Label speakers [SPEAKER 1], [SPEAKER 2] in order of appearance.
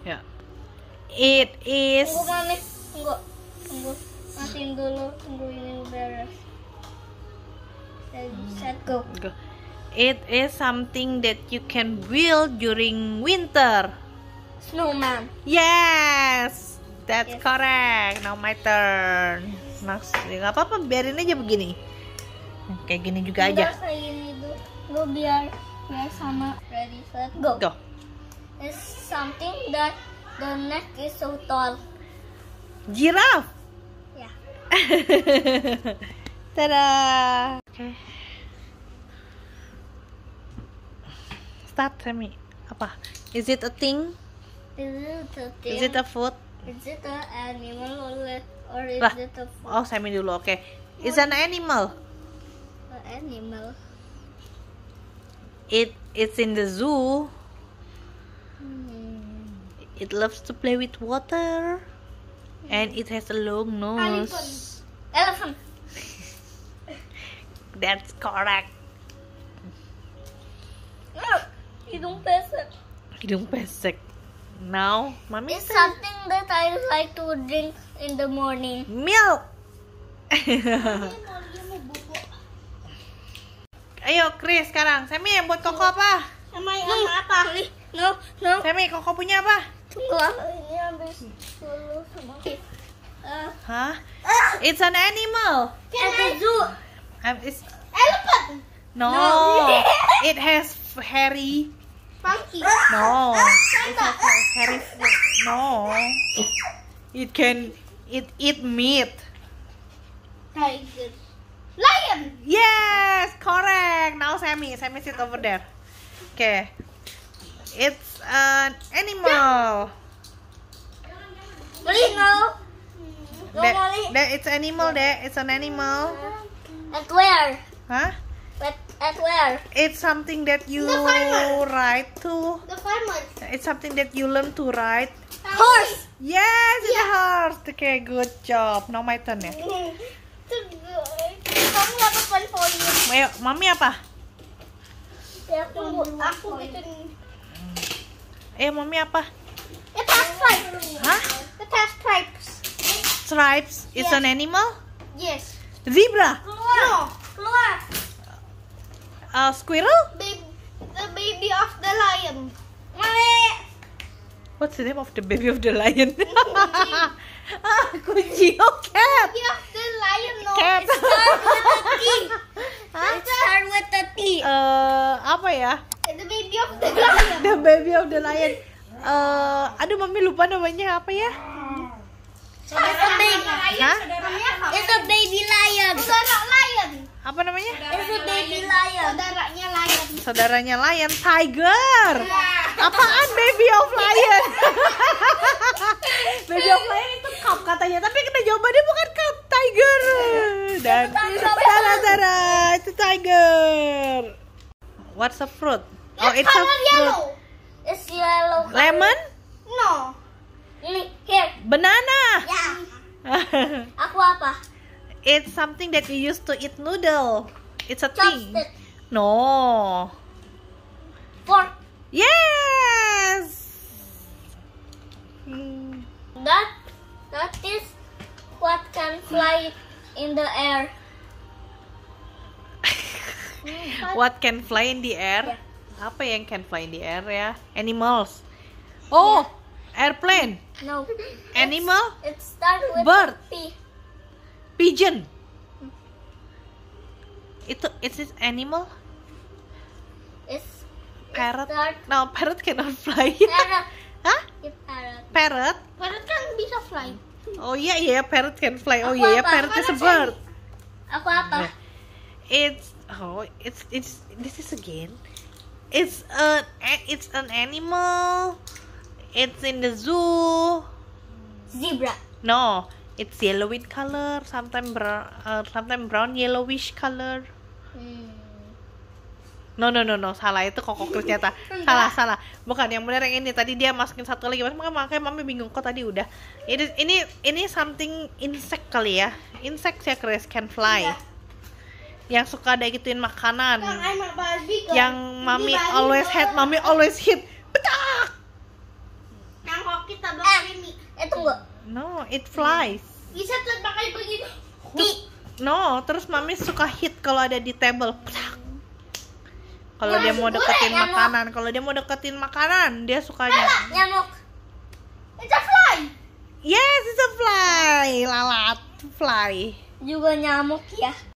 [SPEAKER 1] Ya. It is. Tunggu nih, tunggu, tunggu, matiin dulu, tunggu ini beres. Set go. go. It is something that you can build during winter. Snowman. Yes, that's yes. correct. Now my turn. Max, nggak apa-apa, biarin aja begini. Kayak gini juga Tidak aja. Saya biar biar sama. Ready, set, go. Go is something that the neck is so tall. Giraffe. Yeah. Tada. Okay. Start, Sammy. Apa? Is it a thing? Is it a thing? Is it a food? Is it an animal or, or is lah. it a food? Oh, Sammy dulu, oke. Okay. Is an animal? An animal. It it's in the zoo. It loves to play with water. And it has a long nose. Elephant. That's correct. Hidung pesek. Hidung pesek. Now, mommy. It's something that I like to drink in the morning. Milk. Ayo, Chris sekarang. Semi, buat koko apa? Sama, apa? No, no. Semi, koko punya apa? Huh?
[SPEAKER 2] It's an animal.
[SPEAKER 1] Can I do? Um, it's elephant. No. no. it has hairy. Monkey. No. It has hairy. No. It can. It eat meat. Tiger. Lion. Yes, correct. Now Sammy, Sammy sit over there. Okay. It's an animal. Animal. it's animal. deh. it's an animal. At where? Huh? At, at where? It's something that you write to. The farmer. It's something that you learn to ride. Horse. Yes, yeah. it's a horse. Okay, good job. Now my turn ya. mami apa? Ya, aku, aku eh mami apa it has stripes Hah? it has stripes stripes it's yes. an animal yes zebra keluar no keluar uh, squirrel baby, the baby of the lion mami What's the name of the baby of the lion? Kunci. Kunci. Oh, cat. Baby of the lion. No, cat. It starts with a T. It starts with a T. Uh, apa ya? baby of the lion uh, aduh mami lupa namanya apa ya Saudara It's a baby. Hah? It's a baby lion. Saudara lion. Apa namanya? It's a baby lion. Saudaranya lion. Saudaranya lion tiger. Yeah. Apaan baby of lion? baby of lion itu cup katanya, tapi kita jawabannya bukan cup tiger. Dan salah Tara itu tiger. What's a fruit? Oh, it's a fruit yellow Lemon? No. Here. Banana. Yeah. Aku apa? It's something that you use to eat noodle. It's a thing. No. Fork. Yes. That that is what can fly in the air. what can fly in the air? Yeah apa yang can fly in the air ya? Animals. Oh, yeah. airplane. No. Animal. It start with bird. P. Pigeon. Hmm. Itu is animal? It's parrot. It start... No, parrot cannot fly. Parrot. Hah? parrot. Parrot. Parrot kan bisa fly. Oh iya iya parrot can fly. Oh iya yeah, parrot is a bird. Aku apa? Nah. It's oh it's it's this is again it's a it's an animal it's in the zoo zebra no it's yellow in color sometimes brown uh, sometimes brown yellowish color hmm. No no no no salah itu koko ternyata salah salah bukan yang benar yang ini tadi dia masukin satu lagi mas makanya mami bingung kok tadi udah ini ini ini something insect kali ya insect ya Chris can fly yeah yang suka ada gituin makanan yang mami always hate mami always hit betak yang kita tabak eh, ini itu enggak no it flies bisa tuh pakai begini no terus mami suka hit kalau ada di table betak kalau dia mau deketin makanan kalau dia mau deketin makanan dia sukanya nyamuk it's a fly yes it's a fly lalat fly juga nyamuk ya